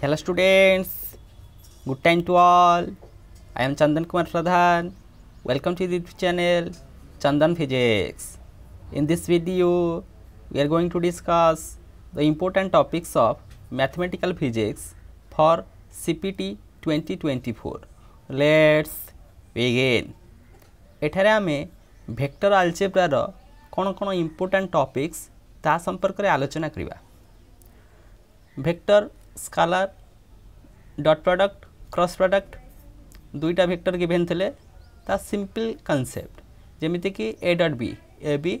hello students good time to all i am chandan kumar pradhan welcome to the youtube channel chandan physics in this video we are going to discuss the important topics of mathematical physics for cpt 2024 let's begin এঠারে আমি vector আলজেব্রার কোন কোন important topics তা সম্পর্কে আলোচনা করা vector scalar dot product cross product দুইটা vector given থিলে তা সিম্পল কনসেপ্ট যেমিতিকি A dot B A B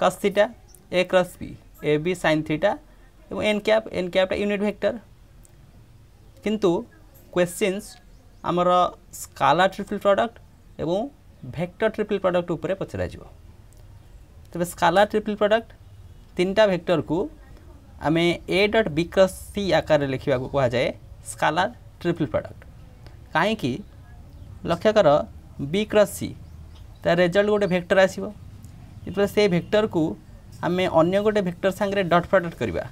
cos theta A cross B A B sine theta এবং এন ক্যাপ এন ক্যাপটা ইউনিট ভেক্টর কিন্তু কোশ্চিন্স আমার স্কালার ট্রিপল প্রোডাক্ট এবং vector triple product উপরে পচরা যাব তবে স্কালার ট্রিপল প্রোডাক্ট তিনটা ভেক্টর কু आम ए डट बी क्रस सी आकार लिखा को कहुए स्कालार ट्रिपल प्रडक्ट कहीं लक्ष्य कर बी क्रस सी तार रेजल्ट गोटे भेक्टर आसवे से भेक्टर को आम अगर गोटे भेक्टर सागर डट प्रडक्ट करवा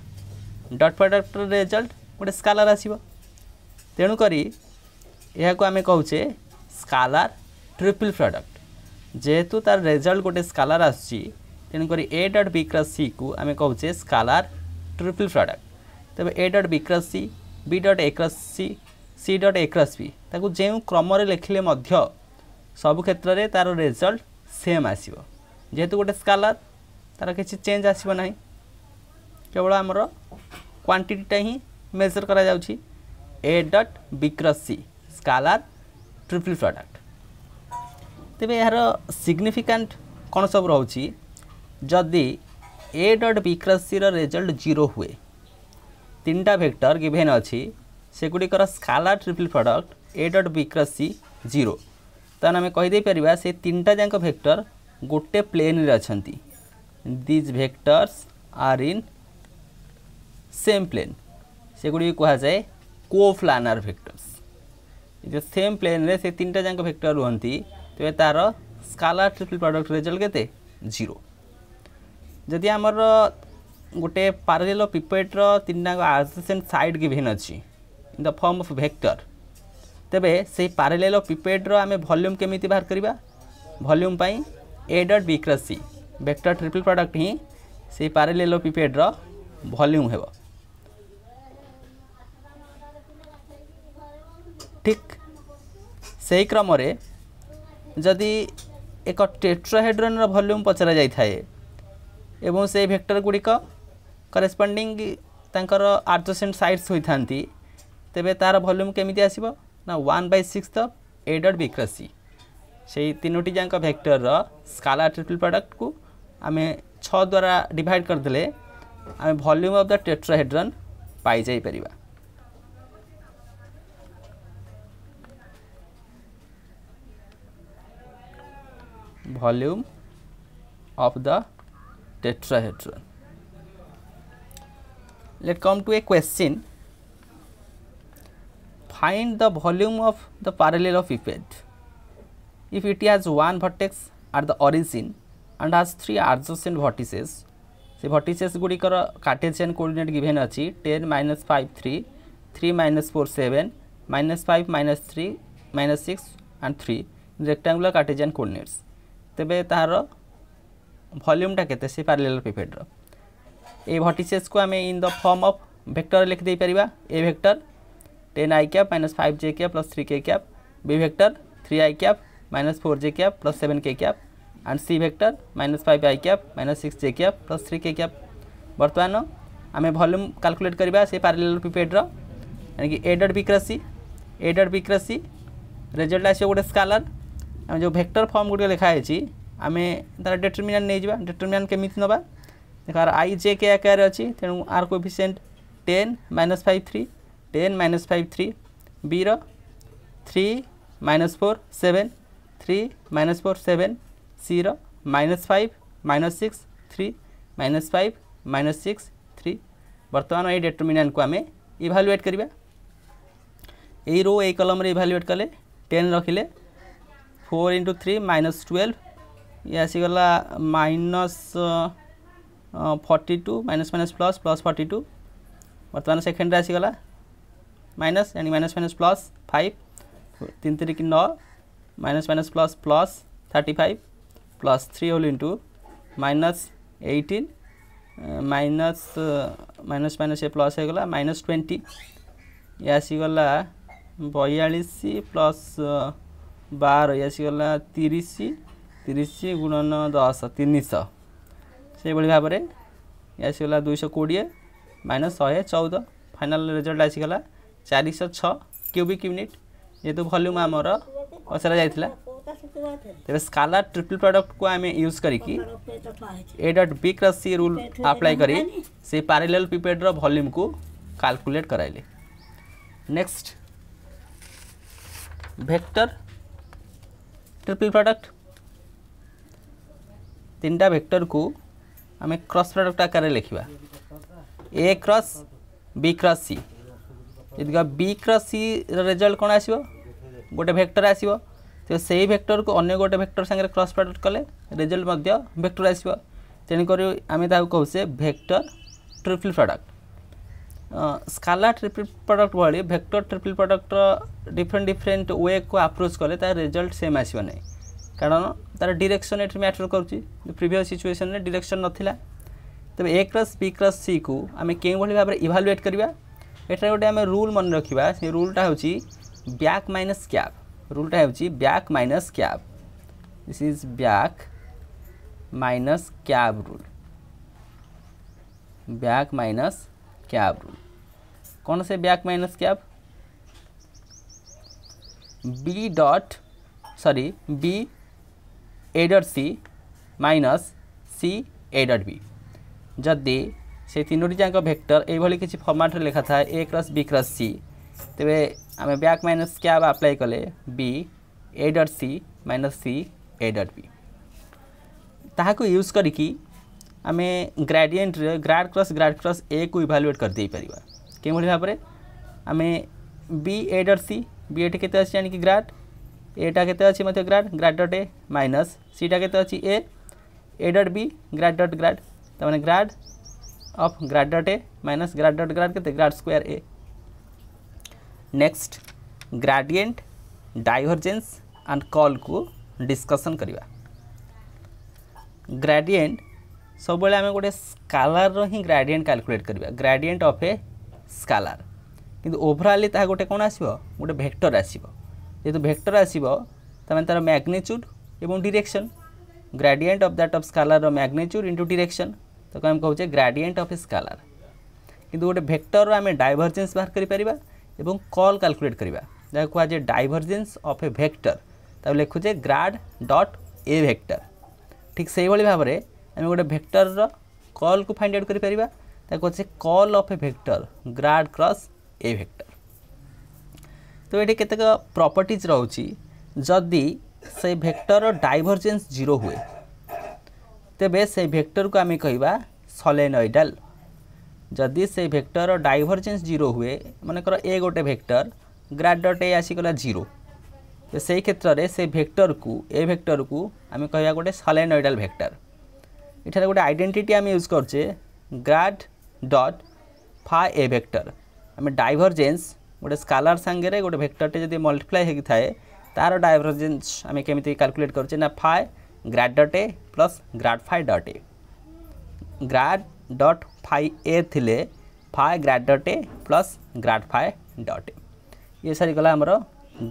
डट प्रडक्टर रेजल्ट गोटे स्कालार आसो तेणुक यह आम कहे स्कालार ट्रिपल प्रडक्ट जेहेतु तार रेजल्ट गोटे स्कालार आसुची तेणुक ए डट बी क्रस सी को आम कहे स्कालार ট্রিপল প্রডক্ট ତେବେ A dot B cross C B dot A cross C C dot A cross B ତାକୁ ଯେଉଁ କ୍ରମରେ ଲେଖିଲେ ମଧ୍ୟ ସବୁ କ୍ଷେତ୍ରରେ ତା'ର ରେଜଲ୍ଟ ସେମ୍ ଆସିବ ଯେହେତୁ ଗୋଟେ ସ୍କାଲାର ତା'ର କିଛି ଚେଞ୍ଜ ଆସିବ ନାହିଁ କେବଳ ଆମର କ୍ୱାଣ୍ଟିଟିଟା ହିଁ ମେଜର କରାଯାଉଛି A dot B cross C scalar triple product ତେବେ ଏହାର ସିଗ୍ନିଫିକାଣ୍ଟ କ'ଣ ସବୁ ରହୁଛି ଯଦି A dot B cross C result zero हुए तीन टा भेक्टर गिभेन अच्छी সেগুড়ির scalar triple product A dot B cross C zero তাহলে আমি কইদাইপার সে তিনটা যাক ভেক্টর গোটে প্লেন্রে অনেক these vectors are in same plane সেগুড়ি কুহযায়ে কোফ্লানার ভেক্টর্স যে সেম প্লেন্রে সে তিনটা যাক ভেক্টর রুহতি তবে তার স্কালা ট্রিপল প্রডক্ট রেজল্ট কেতে জিরো ଯଦି ଆମର ଗୋଟେ ପାରାଲେଲ ପିପେଟ୍ର ତିନିଟାଙ୍କ ଆଡ଼ଜେସେଣ୍ଟ ସାଇଡ଼୍ ଗିଭେନ୍ ଅଛି in the form of vector ତେବେ ସେଇ ପାରାଲେଲ ପିପେଟ୍ର ଆମେ ଭଲ୍ୟୁମ୍ କେମିତି ବାହାର କରିବା ଭଲ୍ୟୁମ୍ ପାଇଁ A dot B cross C vector triple product ହିଁ ସେଇ ପାରାଲେଲ ପିପେଟ୍ର ଭଲ୍ୟୁମ୍ ହେବ ଠିକ୍ ସେହି କ୍ରମରେ ଯଦି ଏକ ଟେଟ୍ରାହେଡ୍ରନ୍ର ଭଲ୍ୟୁମ୍ ପଚରା ଯାଇଥାଏ এবং সেই ভেক্টর গুড়িক করেসপন্ডিং তাঁকর আডজসেন্ট সাইডস হয়ে থাকে তেবে তার ভল্যুম কেমিতি আসব না one by six of A dot B cross C সেই তিনোটি যাক ভেক্টর স্কালা ট্রিপল প্রডক্ট কু আমি ছ দ্বারা ডিভাইড করেদেলে আমি ভল্যুম অফ দ টেট্রাহেড্রন পাই যাইপারিবা volume of the tetrahedron. Let come to a question. Find the volume of the parallel of iped. If it has one vertex at the origin and has three adjacent vertices, से vertices गुड़िकर cartesian coordinate given अच्छी ten minus five three three minus four seven minus five minus three minus six and three rectangular cartesian coordinates तेज तार भल्यूमटा के সে पिपेड्र ये এই ভটিসেসকু আমি in the form of vector লিখিদে পারা A vector ten i cap minus five j cap plus three k cap B three i cap minus four j cap plus seven के cap and C vector minus five i cap minus six j cap plus three k cap बर्तमान आम volume calculate करवा से पारेल पिपेड्र यानी कि ए dot B क्रसी result आस गोटे scalar आम जो भेक्टर फर्म गुड़िक लिखाई आम तार डेटरमिनाट नहीं जावा डेटरमिनाट केमी ना देख आई जे के आकार अच्छी तेणु आर coefficient ten minus five three ten minus five three B री minus four seven three minus four seven C minus five minus six three minus five minus six three बर्तमान ये डेटरमिनाट को आम इभालुएट करवा यही रो यही कलम इभालुएट कले टेन रखिले four into three minus twelve ଇଏ ଆସିଗଲା minus forty two minus minus plus plus forty two ବର୍ତ୍ତମାନ ସେକେଣ୍ଡରେ ଆସିଗଲା minus and minus minus plus five ତିନି ତିରିକି ନଅ minus minus plus plus thirty five plus three whole into minus eighteen minus minus minus এ plus হয়ে গলা minus twenty ইয়ে আসিগলা বয়ালিশ প্লস বার ইয়ে আসিগলা তিরিশ तीस गुणन दस तीन शह में भाव गला दुई कोड़े माइनस शहे चौदह फाइनाल रेजल्ट आसगला चार श्यूबिक छ क्यूबिक यूनिट जेहतु भल्यूम आमर पचरा जाता तेरे स्काला ट्रिपल प्रडक्ट को आम यूज करी A dot B cross C rule apply कर पारेल पीपेड रल्यूम को कालकुलेट कराइले नेक्स्ट भेक्टर ट्रिपल प्रडक्ट তিনটা ভেক্টরকু আমি ক্রস প্রডক্ট আকারে লিখবা A cross B cross C যদি কহ বি ক্রস সি রেজল্ট কোণ আসব গোটে ভেক্টর আসব তো সেই ভেক্টরকু অন্য গোটে ভেক্টর সাথে ক্রস প্রডক্ট কলে রেজল্ট মধ্য ভেক্টর আসব তেণুকরি আমি তাকে কৌছে vector triple product scalar triple product ଭଳି ଭେକ୍ଟର ଟ୍ରିପଲ୍ ପ୍ରଡ଼କ୍ଟର ଡିଫରେଣ୍ଟ ଡିଫରେଣ୍ଟ ୱେକୁ ଆପ୍ରୋଚ୍ କଲେ ତା ରେଜଲ୍ଟ ସେମ୍ ଆସିବ ନାହିଁ କାରଣ তার ডিরেকশন এটি ম্যাটর করছি প্রিভিয়স সিচুয়েসনে ডিরেকশন নথিলা তবে A cross B cross C কু আমি কেউভাবে ভাবে ইভালুয়েট করা এটার গোটে আমি রুল মনে রাখবা সেই রুলটা হচ্ছে ব্যাক মাইনস ক্যাব রুলটা হচ্ছে back minus cab this is back minus cab rule back minus cab rule कौन से back minus cab B dot sorry B A dot C minus C A dot B जदि से तीनो जाक vector यही किसी फर्माट्रे लिखा था A cross B cross C तेरे आम ब्याक माइनस क्या आप्लाय कले B A C minus C A B ताक यूज करके आम gradient grad cross grad cross A को इभालुएट करदे पार कि भाव में आम बी ए सी बी एट के ग्राड एटा के grad grad dot A minus सीटा के A A dot B grad dot grad तमें grad of grad dot A minus grad dot grad के grad square A next gradient divergence and curl को discussion करवा ग्राडिएंट सब आम गोटे स्कालार हिं ग्राडिएंट काल्कुलेट करवा ग्राडिएंट अफ ए स्कालार कि ओभराली ता गोटे कौन आस गोटे भेक्टर आसो যেহেতু ভেক্টর আসব তাহলে তার ম্যাগনেচুড এবং direction gradient of that of scalar magnitude into direction তাকে আমি কৌছে গ্রাডিয়েন্ট অফ স্কালার কিন্তু গোটে ভেক্টর আমি ডাইভরজেন্স বাহার করে এবং কল ক্যালকুলেট করা যা কুযায়ে ডাইভরজেন্স অফ এ ভেক্টর তাকে লিখুছে গ্রাড ডট এ ভেক্টর ঠিক সেইভাবে ভাবে আমি গোটে ভেক্টরর কল কু ফাইন্ড আউট করে তাকে curl of A vector grad cross A vector ତ ଏଠି କେତେକ ପ୍ରପର୍ଟିଜ୍ ରହୁଛି ଯଦି ସେ ଭେକ୍ଟରର ଡାଇଭର୍ଜେନ୍ସ ଜିରୋ ହୁଏ ତେବେ ସେ ଭେକ୍ଟରକୁ ଆମେ କହିବା ସଲେନଏଡ଼ାଲ୍ ଯଦି ସେ ଭେକ୍ଟରର ଡାଇଭର୍ଜେନ୍ସ ଜିରୋ ହୁଏ ମନେକର ଏ ଗୋଟେ ଭେକ୍ଟର ଗ୍ରାଡ଼ ଡଟ୍ ଏ ଆସିଗଲା ଜିରୋ ତ ସେଇ କ୍ଷେତ୍ରରେ ସେ ଭେକ୍ଟରକୁ ଏ ଭେକ୍ଟରକୁ ଆମେ କହିବା ଗୋଟେ ସଲେନଏଡ଼ାଲ୍ ଭେକ୍ଟର ଏଠାରେ ଗୋଟେ ଆଇଡେଣ୍ଟିଟି ଆମେ ୟୁଜ୍ କରୁଛେ ଗ୍ରାଡ଼ ଡଟ୍ ଫା ଏ ଭେକ୍ଟର ଆମେ ଡାଇଭର୍ଜେନ୍ସ गोटे स्कालार सांगे गोटे भेक्टरटे जदि मल्टीप्लाए होगी थाए तार डाइभरजेन्स आम केमी काल्कुलेट करुचे ना phi grad plus grad phi dot grad dot phi A थिले phi grad plus grad phi dot ये सारी गला आमर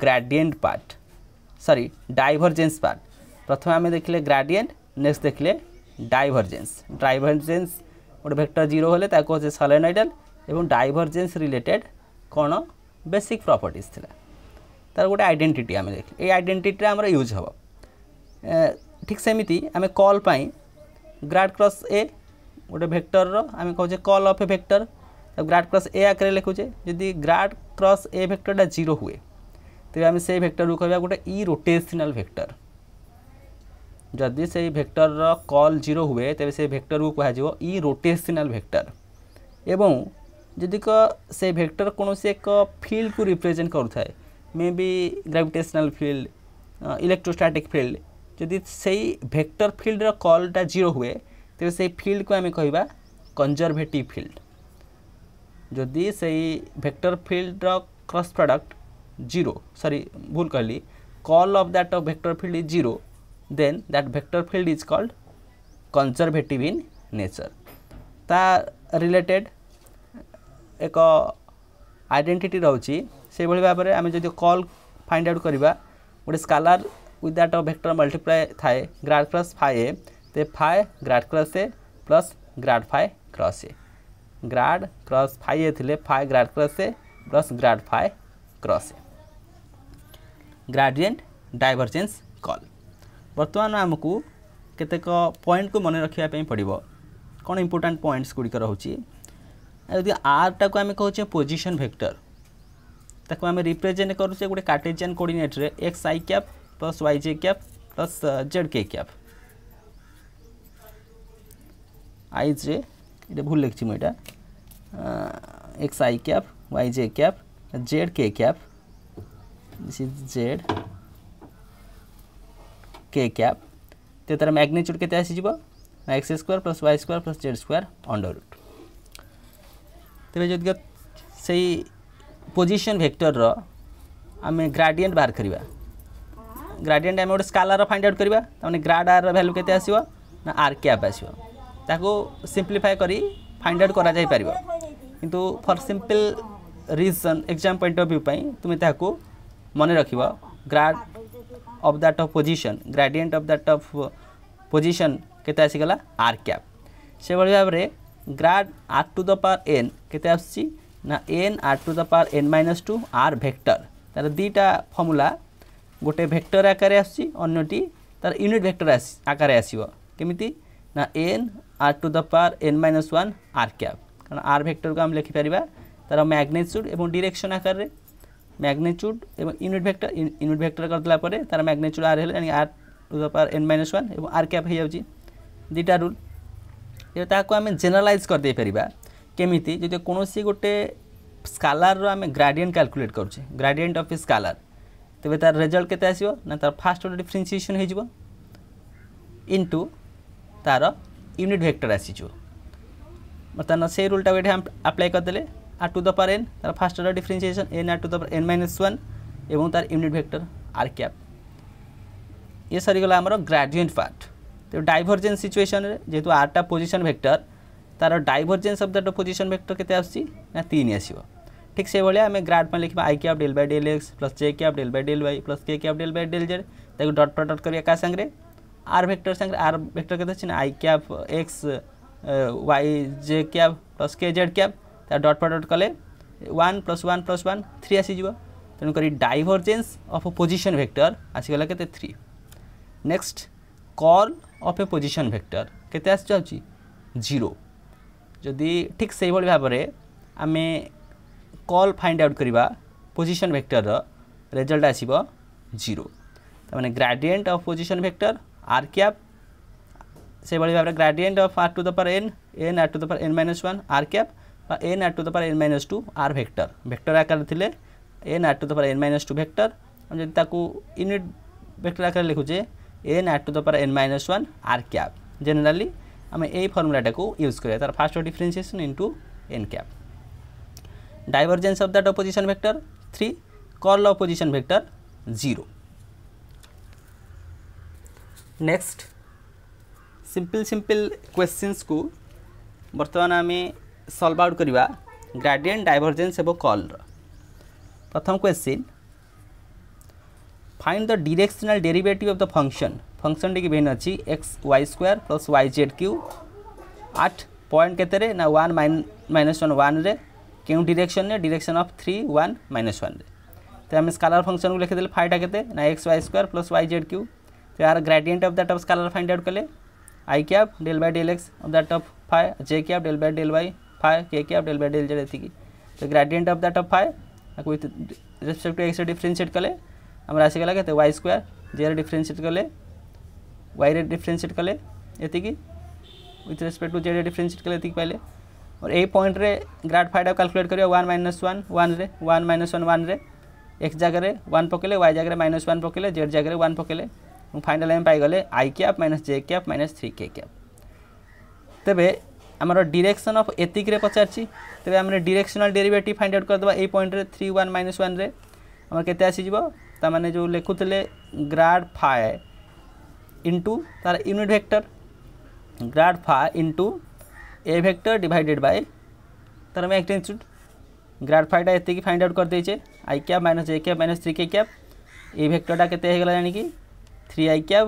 ग्राडिएंट पार्ट सरी डाइभरजेन्स पार्ट प्रथम आम देखिले ग्राडिएंट नेक्स्ट देखिले डाइभरजेन्स डाइभरजेन्स गोटे भेक्टर जीरो हेले ताको ए सलेनोइडल रिलेटेड कौन ବେସିକ୍ ପ୍ରପର୍ଟିଜ୍ ଥିଲା ତା'ର ଗୋଟେ ଆଇଡେଣ୍ଟିଟି ଆମେ ଦେଖିଲେ ଏଇ ଆଇଡେଣ୍ଟିଟିଟା ଆମର ୟୁଜ୍ ହେବ ଠିକ୍ ସେମିତି ଆମେ କଲ୍ ପାଇଁ ଗ୍ରାଡ଼ କ୍ରସ୍ ଏ ଗୋଟେ ଭେକ୍ଟରର ଆମେ କହୁଛେ କଲ୍ ଅଫ୍ ଏ ଭେକ୍ଟର ତାକୁ ଗ୍ରାଡ଼ କ୍ରସ୍ ଏ ଆକାରରେ ଲେଖୁଛେ ଯଦି ଗ୍ରାଡ଼ କ୍ରସ୍ ଏ ଭେକ୍ଟରଟା ଜିରୋ ହୁଏ ତେବେ ଆମେ ସେଇ ଭେକ୍ଟରକୁ କହିବା ଗୋଟେ ଇ ରୋଟେସନାଲ୍ ଭେକ୍ଟର ଯଦି ସେଇ ଭେକ୍ଟରର କଲ୍ ଜିରୋ ହୁଏ ତେବେ ସେଇ ଭେକ୍ଟରକୁ କୁହାଯିବ ଇ ରୋଟେସନାଲ୍ ଭେକ୍ଟର ଏବଂ ଯଦି କ ସେ ଭେକ୍ଟର କୌଣସି ଏକ ଫିଲ୍ଡକୁ ରିପ୍ରେଜେଣ୍ଟ କରୁଥାଏ ମେ ବି ଗ୍ରାଭିଟେସନାଲ୍ ଫିଲ୍ଡ ଇଲେକ୍ଟ୍ରୋଷ୍ଟାଟିକ୍ ଫିଲ୍ଡ ଯଦି ସେଇ ଭେକ୍ଟର ଫିଲ୍ଡର କଲ୍ଟା ଜିରୋ ହୁଏ ତେବେ ସେଇ ଫିଲ୍ଡକୁ ଆମେ କହିବା କଞ୍ଜରଭେଟିଭ୍ ଫିଲ୍ଡ ଯଦି ସେଇ ଭେକ୍ଟର ଫିଲ୍ଡର क्रॉस प्रोडक्ट जीरो सॉरी भूल कर ली curl of that of vector field is zero then that vector field is called conservative in nature ता रिलेटेड ଏକ ଆଇଡେଣ୍ଟିଟି ରହୁଛି ସେହିଭଳି ଭାବରେ ଆମେ ଯଦି କଲ୍ ଫାଇଣ୍ଡ ଆଉଟ୍ କରିବା ଗୋଟେ scalar without a vector multiply ଥାଏ ଗ୍ରାଡ଼ କ୍ରସ୍ ଫାଏ ଏ ତେ phi grad cross A plus grad phi cross A grad cross phi A ଥିଲେ phi grad cross A plus grad phi cross A gradient divergence curl ବର୍ତ୍ତମାନ ଆମକୁ କେତେକ ପଏଣ୍ଟକୁ ମନେ ରଖିବା ପାଇଁ ପଡ଼ିବ କ'ଣ ଇମ୍ପୋର୍ଟାଣ୍ଟ ପଏଣ୍ଟସ୍ ଗୁଡ଼ିକ ରହୁଛି ଯଦି ଆର୍ଟାକୁ ଆମେ କହୁଛେ ପୋଜିସନ୍ ଭେକ୍ଟର ତାକୁ ଆମେ ରିପ୍ରେଜେଣ୍ଟ କରୁଛେ ଗୋଟେ କାର୍ଟେଜିଆନ୍ କୋଡ଼ିନେଟ୍ରେ x i cap plus y j cap plus z k cap i j এটা ভুল লিখছি মু এটা x i cap y j cap z k cap this is z k cap তো তার ম্যাগনেচুড কেতে আসিযোগ x square plus y square plus z square under root तेरे जो से पोजिशन भेक्टर आम ग्राडियंट बाहर करवा ग्राडियंट आम गोटे स्कालार फाइंड आउट करवा ग्राड आर भैल्यू के आस आरकेप आसो सिंप्लीफाए कर फाइंड आउट कर कितु for simple reason exam point of view तुम्हें ताक मन रख grad of that of position gradient of that of position के आसगला आरकैप से भाव में grad r to the power n কেতে আসছি না n r to the power n minus two r vector তার দুইটা ফর্মুলা গোটে ভেক্টর আকারে আসছি অন্যটি তার ইউনিট ভেক্টর আকারে আসব কেমিতি না n r to the power n minus one r cap কারণ আর ভেক্টরকে আমি লেখিপারা তার ম্যাগনেচুড এবং ডিরেকশন আকারে ম্যাগনেচুড এবং ইউনিট ভেক্টর ইউনিট ভেক্টর করেদেলা পরে তার ম্যাগনেচুড আর হলে r to the power n minus one এবং আর ক্যাপ হয়ে যাচ্ছে দুইটা রুল ତେବେ ତାହାକୁ ଆମେ ଜେନେରାଲାଇଜ୍ କରିଦେଇପାରିବା କେମିତି ଯଦି କୌଣସି ଗୋଟେ ସ୍କାଲାରର ଆମେ ଗ୍ରାଡ଼ିଏଣ୍ଟ କାଲକୁଲେଟ୍ କରୁଛେ ଗ୍ରାଡ଼ିଏଣ୍ଟ ଅଫ୍ ଏ ସ୍କାଲାର ତେବେ ତାର ରେଜଲ୍ଟ କେତେ ଆସିବ ନା ତାର ଫାଷ୍ଟ ଗୋଟେ ଡିଫରେନ୍ସିଏସନ୍ ହୋଇଯିବ ଇନ୍ଟୁ ତାର ୟୁନିଟ୍ ଭେକ୍ଟର ଆସିଯିବ ବର୍ତ୍ତମାନ ସେଇ ରୁଲ୍ଟାକୁ ଏଠି ଆପ୍ଲାଏ କରିଦେଲେ ଆର୍ ଟୁ ଦ ପାର ଏନ୍ ତାର first order differentiation n r to the power n minus one এবং তার ইউনিট ভেক্টর আর ক্যাপ এ সরিগলা আমার গ্রাজুয়েট পার্ট ତେଣୁ ଡାଇଭରଜେନ୍ସ ସିଚୁଏସନ୍ରେ ଯେହେତୁ ଆର୍ଟା ପୋଜିସନ୍ ଭେକ୍ଟର ତାର divergence of that position vector କେତେ ଆସୁଛି ନା ତିନି ଆସିବ ঠিক সেইভাবে আমি গ্রাড মানে লিখবা i cap del by del x plus j cap del by del y plus k cap del by del z তাকে ডট প্রডক্ট করি একা সাংরে আর ভেক্টর সাংরে আর ভেক্টর কেতে আছে না i cap x y j cap plus k z cap তার dot product কলে one plus one plus one three আসিযোগ তেমক ডাইভরজেন্স অফ পোজিশন ভেক্টর আসিগলা কেতে three next curl of a position vector କେତେ ଆସିଯାଉଛି ଜିରୋ ଯଦି ଠିକ୍ ସେଇଭଳି ଭାବରେ ଆମେ କଲ୍ ଫାଇଣ୍ଡ ଆଉଟ୍ କରିବା ପୋଜିସନ୍ ଭେକ୍ଟରର ରେଜଲ୍ଟ ଆସିବ ଜିରୋ ତାମାନେ gradient of position vector r cap সেইভাবে ভাবে gradient of r to the power n n r to the power n minus one r cap বা n r to the power n minus two r vector vector আকারে থিলে n r to the power n minus two vector যদি তাকে unit vector আকারে লিখুছে n r to the power n minus one r cap generally আমি এই ফর্মুলাটাকে use করি তার first differentiation into n cap divergence of that position vector three call opposition vector zero next simple simple questions को बर्तमान आम solve out करवा gradient divergence एवं कॉल प्रथम question find the directional derivative of the function function टी भेन अच्छी x y square plus y z cube at point के ना वन माइनस वन वन क्यों डिरेक्शन ने direction of three one minus one तो आम स्कालार फंक्शन को लिखीदे फाइटा के x y square plus y z cube तो यार gradient of that of scalar find out कले i cap del by del x of that of phi j cap del by del y phi k cap del by del z ये तो gradient of that of phi with respect to x differentiate कले आम आसगला के Y square जे डिफरेन्सीएट कले Y differentiate कले ये with respect to z differentiate कले ये पाइले और यही पॉइंट रे ग्राड फाइव कालकुलेट कर वन माइनस वन वन रे वन माइनस वन वन रे एक्स जगह वन पकेले वाई जगह माइनस वन पकेले जेड जगह वन पकेले फाइनाल आम पाइगले i cap minus j cap minus three k cap तेरे आमर डिरेक्शन अफ एतिक पचार तेरे आम डिरेक्शनल डेरिवेटिव फाइंड आउट करदे ये point three one minus one आम के आसीज ତାମାନେ ଯେଉଁ ଲେଖୁଥିଲେ ଗ୍ରାଡ଼ ଫାଏ ଇଣ୍ଟୁ ତାର unit vector grad phi into a vector divided by ତାର ମ୍ୟାଗ୍ନିଚ୍ୟୁଡ଼ ଗ୍ରାଡ଼ ଫାଏଟା ଏତିକି ଫାଇଣ୍ଡ ଆଉଟ୍ କରିଦେଇଛେ i cap minus a cap minus three k cap ଏ ଭେକ୍ଟରଟା କେତେ ହେଇଗଲା ଜାଣିକି three i cap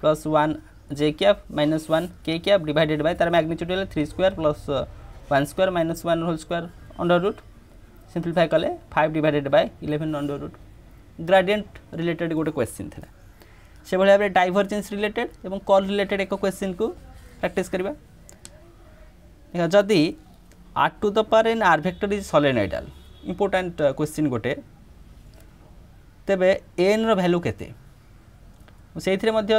plus one j cap minus one k cap divided by তার ম্যাগনিচ্যুড হলে three square plus one square minus one whole square under root simplify কলে five divided by eleven under root gradient related ଗୋଟେ question ଥିଲା ସେଭଳି ଭାବରେ divergence related ଏବଂ curl related ଏକ କ୍ୱେଶ୍ଚିନ୍କୁ ପ୍ରାକ୍ଟିସ୍ କରିବା ଦେଖ ଯଦି r to the power n r vector is solenoidal important question ଗୋଟେ ତେବେ ଏନ୍ର ଭ୍ୟାଲୁ କେତେ ମୁଁ ସେଇଥିରେ ମଧ୍ୟ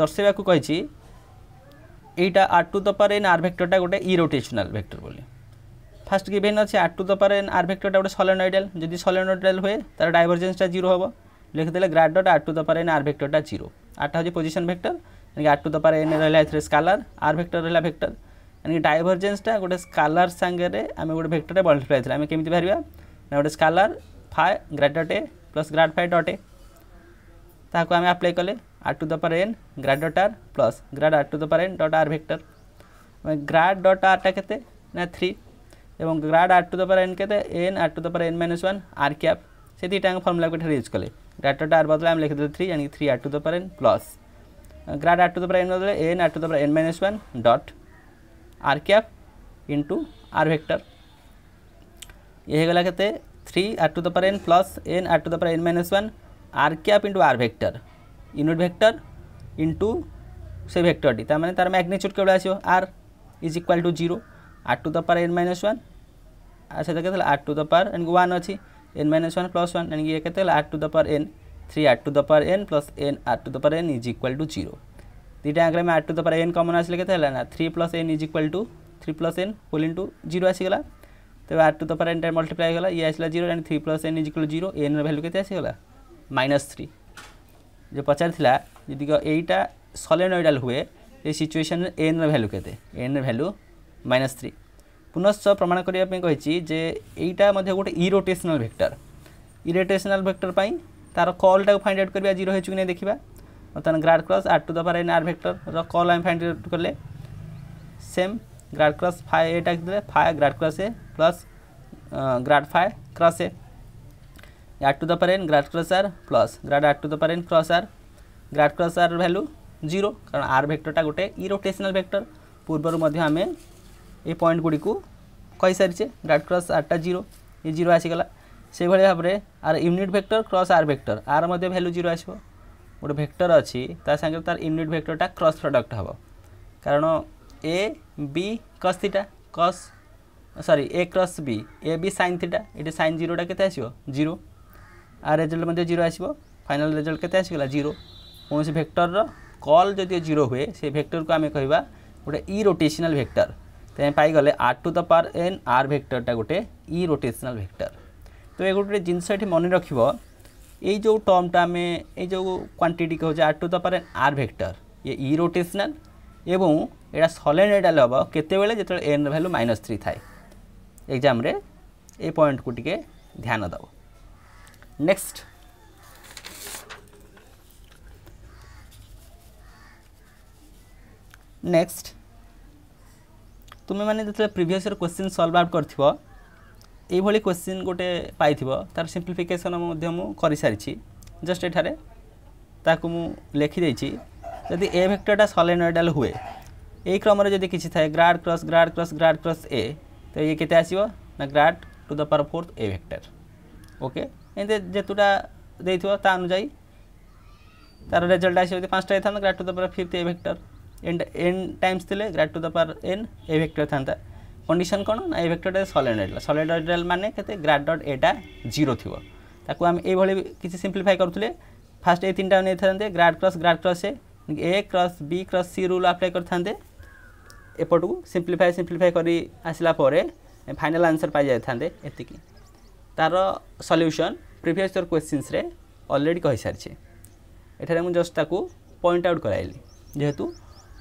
ଦର୍ଶାଇବାକୁ କହିଛି এইটা আর to the power n r ভেক্টরটা গোটে ইরোটেশনাল ভেক্টর বলে ফার্স্ট গিভেন অছে আর টু দ পাওয়ার আর ভেক্টরটা গোটে সলেনয়েডাল যদি সলেনয়েডাল হুয়ে তার ডাইভরজেন্সটা জিরো হব লিখিদেলে grad dot r to the power n r ভেক্টরটা জিরো আরটা হচ্ছে পজিশন ভেক্টর এনে আর টু দ পাওয়ার এন রহিলা এতে স্কালার আর ভেক্টর রহিলা ভেক্টর এনে ডাইভরজেন্সটা গোটে স্কালার সাঙ্গে আমি গোটে ভেক্টরে মল্টিপ্লাই থিলা আমি কেমিতি বাহারিবা মানে মানে না গোটে scalar phi grad dot A plus grad phi dot A ତାହାକୁ ଆମେ ଆପ୍ଲାଏ କଲେ r to the power n grad dot r plus grad r to the power n dot r vector grad dot ଆର୍ଟା କେତେ ନା three এবং grad r to the power n কেতে n r to the power n minus one r cap সেই দুইটাঙ্ক ফর্মুলাকে এখানে use কলে গ্রাডটা আর বদলে আমি লিখে দিলে থ্রি জানি three r to the power n plus grad r to the power n বদলে n r to the power n minus one dot r cap into r vector ये गला कहते three r to the power n plus n r to the power n minus one r cap into r vector unit vector into से vector टी तार magnitude के r is equal to zero are to the power n minus one से r to the power n one अच्छी n minus one plus one n के r to the power n three r to the power n plus n r to the power n is equal to zero दुटा आंकड़े में r to the power n common आसे के three plus n is equal to three plus n whole into zero आसीगला तेज तो are to the power n multiply होगा ये आसाला zero and three plus n is equal zero n value कैसे आसीगला माइनस थ्री जो पचार जदि यहीटा सलेनइडाल हुए ये सिचुएसन एन रैल्यू के एन रैल्यू মাইনাস থ্রি পুনশ্চ প্রমাণ করা কী যে এইটা গোটে ইরোটেসনাল ভেক্টর ইরোটেসনাল ভেক্টর পাই তার কলটা ফাইন্ড আউট করা জিরো হয়েছে কি না দেখা বর্তমান grad cross r to the power n r vector কল আমি ফাইন্ড আউট কলে সেম গ্রাড ক্রস ফাই এটা দেলে phi grad cross A plus grad phi cross A r to the power n grad cross r plus grad r to the power n cross r grad cross r value zero কারণ r ভেক্টরটা গোটে ইরোটেসনাল vector পূর্বর মধ্যে আমি ये এই point গুড়ি কইসারিছে dot cross आरटा जीरो ये जीरो आसीगला से भाई भाव में r unit vector cross r vector r मैं भैल्यू जीरो आसो गोटे भेक्टर अच्छी तागे तार यूनिट भेक्टरटा क्रस प्रडक्ट हे कारण A B cos theta cos sorry A cross B A B sin theta ये सैन जीरोटा के आसो जीरो आर रेजल्ट जीरो आसो फाइनाल रेजल्ट के आसगला जीरो कौन से भेक्टर कल जदि जीरो हुए से भेक्टर को आम कह गोटे इ रोटेसनाल भेक्टर ତେବେ ଆମେ ପାଇଗଲେ r to the power n r ଭେକ୍ଟରଟା ଗୋଟେ ଇ ରୋଟେସନାଲ୍ ଭେକ୍ଟର ତ ଏ ଗୋଟେ ଜିନିଷ ଏଠି ମନେ ରଖିବ ଏଇ ଯେଉଁ ଟର୍ମଟା ଆମେ ଏଇ ଯେଉଁ କ୍ୱାଣ୍ଟିଟି କହୁଛେ r to the power n r vector ଇଏ ଇ ରୋଟେସନାଲ୍ ଏବଂ ଏଇଟା ସଲେନଏଡ଼ାଲ ହେବ କେତେବେଳେ ଯେତେବେଳେ ଏନ୍ର ଭ୍ୟାଲୁ ମାଇନସ୍ ଥ୍ରୀ ଥାଏ ଏକ୍ଜାମ୍ରେ ଏ ପଏଣ୍ଟକୁ ଟିକେ ଧ୍ୟାନ ଦେବ ନେକ୍ସଟ ନେକ୍ସଟ ତୁମେମାନେ ଯେତେବେଳେ previous year question solve out କରିଥିବ এইভাবে কোশ্চিন গোটে পাই তার সিম্পলিফিকেসন করেসারি জস্ট এখানে তাকে মু লেখিদেছি যদি এ ভেক্টরটা সলেনয়েডাল হুয়ে এই ক্রমে যদি কিছু থাকে grad cross grad cross grad cross A তো ইয়ে কেতে আসব না grad to the power fourth A vector okay এমনি যেতুটা দিয়ে তা অনুযায়ী তার রেজল্ট আসবে যদি পাঁচটা হয়ে grad to the power fifth A vector n n times थे grad to the power n A vector था कंडीशन कौन ना A vector ta solenoidal solenoidal mane kete grad dot a ta 0 thibo आम ये किसी सिंप्लीफाई करुले फास्ट ए तीन time नहीं था grad cross grad cross A cross B cross C rule apply करते एपट को सिंप्लीफाए सिंप्लीफाए कर आसला फाइनाल आंसर पाई जाते एति तार solution previous year questions already कही सारी एठार मुझे जस्ट ताकू पॉइंट आउट कराइली जेहेतु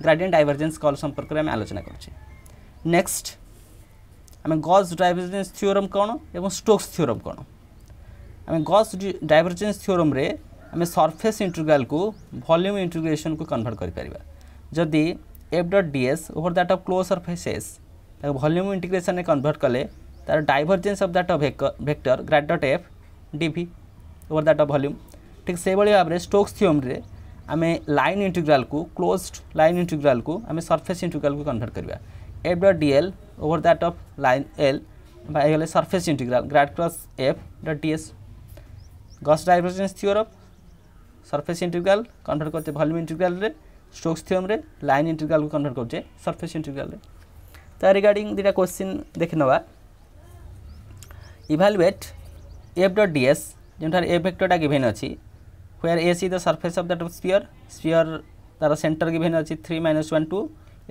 গ্রাডিয়েন্ট ডাইভারজেন্স কল সম্পর্কে আমি আলোচনা করছি নেক্সট আমি গজ ডাইভারজেন্স থিওরম কোণ এবং স্টোক্স থিওরম কোণ আমি গজ ডাইভারজেন্স থিওরমে আমি সরফেস ইন্টিগ্রাল কু ভলিউম ইন্টিগ্রেশন কু কনভর্ট করে পারিবা যদি F dot d S over that of close surface S তাকে ভলিউম ইন্টিগ্রেশনে কনভর্ট কলে তার divergence of that of vector grad dot F d V over that of volume ঠিক সেইভাবে ভাবে স্টোক্স থিওরমে आम लाइन इंटीग्राल को क्लोज लाइन इंटीग्राल को आम सरफेस इंटीग्राल को कनभर्ट करवा F dot d l over that of line L ହେଇଗଲେ surface integral grad cross F dot d S Gauss divergence theorem surface integral convert କରୁଛେ volume ଇଣ୍ଟିଗ୍ରାଲ୍ରେ Stokes ଥିଓରମ୍ରେ line ଇଣ୍ଟିଗ୍ରାଲ୍କୁ convert କରୁଛେ ସର୍ଫେସ୍ ଇଣ୍ଟିଗ୍ରାଲ୍ରେ ତା ରିଗାର୍ଡ଼ିଂ ଦୁଇଟା କ୍ୱେଶ୍ଚିନ୍ ଦେଖିନେବା evaluate F dot d S ଯେଉଁଠାରେ ଏଫ୍ ଭେକ୍ଟରଟା ଗିଭେନ୍ ଅଛି हुए ए सी the surface of that sphere sphere तार सेन्टर की भेन अच्छी थ्री माइनस वन टू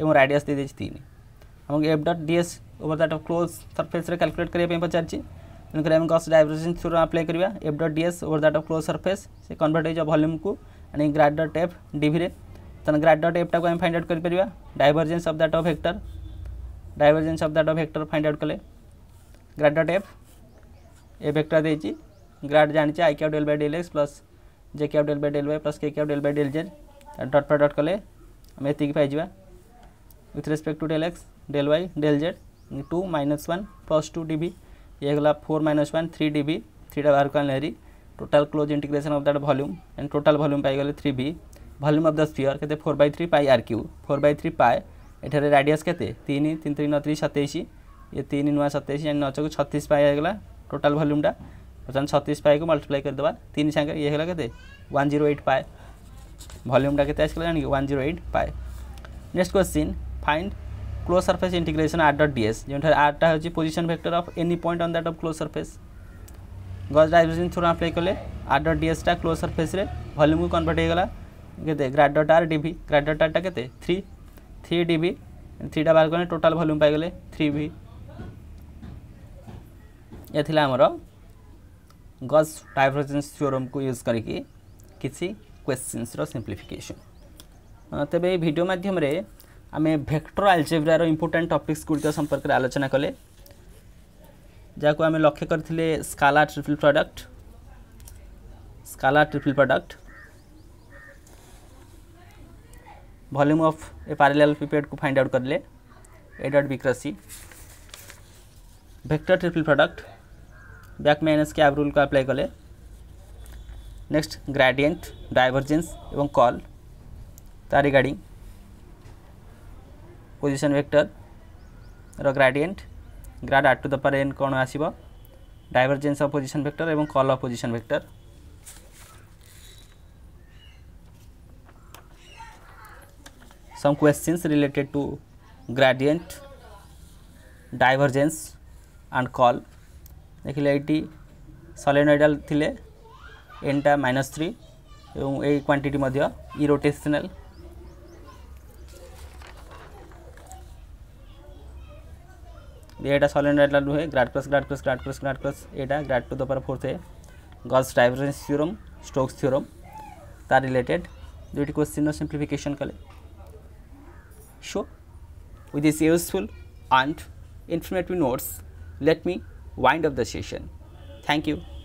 और रेडियस दे तीन आम F dot d S over that close surface रे कैलकुलेट करने पचार गस डाइवर्जेन्स थ्रो आप्लाई करवा F dot d S over that close surface से कनभर्ट हो भल्यूम को एंड ग्राड डट एफ डिरे तेन ग्राड डट एफ टाक फाइंड आउट कर divergence of that vector divergence of that vector find out कले grad dot F A vector देती grad जानते i cap del by del x plus j cap del by del y plus k cap del by del z dot पर dot कले आम ये पाइबा with respect to del x del y del z two minus one plus two d ये गला four minus one three d थ्रीटा बाहर कले हरी total close integration of that volume and total volume पाइगले थ्री भी भल्यूम अफ द स्फीयर के four by three pi r cube four by three pi एठार राडियस के तीन तीन नौ तीस सतैश ये तीन नुआ सतैश एंड नौ चौक छतीस पाई गला टोटाल वॉल्यूमटा बच्चन छत्तीस पाए को मल्टीप्लाई करदे तीन सागर ये है के वन जीरो एट पाए भल्यूमटा के जानी one zero eight pi next question find close surface integration r dot d S जो आरटा हूँ position vector of any point on that of close surface Gauss divergence theorem apply कले आर डट डीएसटा close surface volume को convert होगा के grad dot r d grad dot आरटा के थ्री थ्री डिभि थ्रीटा बाहर कले टोटाल भल्यूम पाइगले थ्री भी ये आमर गज डाइवर्जेंस थ्योरम को यूज करके किसी क्वेश्चन सिंप्लीफिकेशन तेरे भिड मध्यम आम भेक्टर आलजेब्रार इंपोर्टां टपिक्स गुड़िक संपर्क में आलोचना कले जहाँ आम लक्ष्य करते scalar triple product scalar triple product volume of a parallelepiped को फाइंड आउट कर ले A dot B cross C vector triple product back minus cab রুলকে আপ্লাই কলে নেক্সট গ্রাডিয়েন্ট ডাইভরজেন্স এবং কল তার regarding position vector gradient grad r to the power n कौन आसो डाइवर्जेन्स अफ पोजिशन भेक्टर एवं कल of position vector some questions related to gradient divergence and call ଦେଖିଲେ ଏଇଠି ସଲେନୋଇଡ଼ାଲ ଥିଲେ ଏନ୍ଟା ମାଇନସ୍ ଥ୍ରୀ ଏବଂ ଏଇ କ୍ୱାଣ୍ଟିଟି ମଧ୍ୟ ଇରୋଟେସନାଲ এটা সলেনয়েডাল নুহে grad plus grad plus grad plus grad plus এটা grad to the power fourth है Gauss divergence theorem Stokes theorem তার রিলেটেড দুইটি কোশ্চেনর সিম্পলিফিকেশন কলে so with this useful and informative notes let me wind up the session. Thank you.